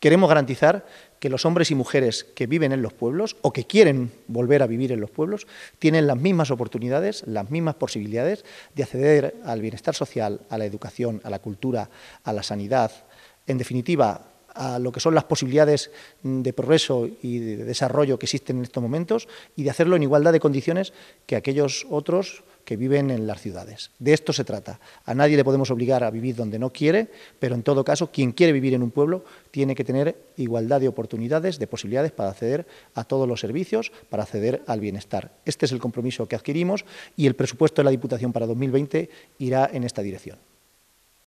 Queremos garantizar que los hombres y mujeres que viven en los pueblos o que quieren volver a vivir en los pueblos tienen las mismas oportunidades, las mismas posibilidades de acceder al bienestar social, a la educación, a la cultura, a la sanidad, en definitiva, a lo que son las posibilidades de progreso y de desarrollo que existen en estos momentos y de hacerlo en igualdad de condiciones que aquellos otros que viven en las ciudades. De esto se trata. A nadie le podemos obligar a vivir donde no quiere, pero en todo caso, quien quiere vivir en un pueblo tiene que tener igualdad de oportunidades, de posibilidades para acceder a todos los servicios, para acceder al bienestar. Este es el compromiso que adquirimos y el presupuesto de la Diputación para 2020 irá en esta dirección.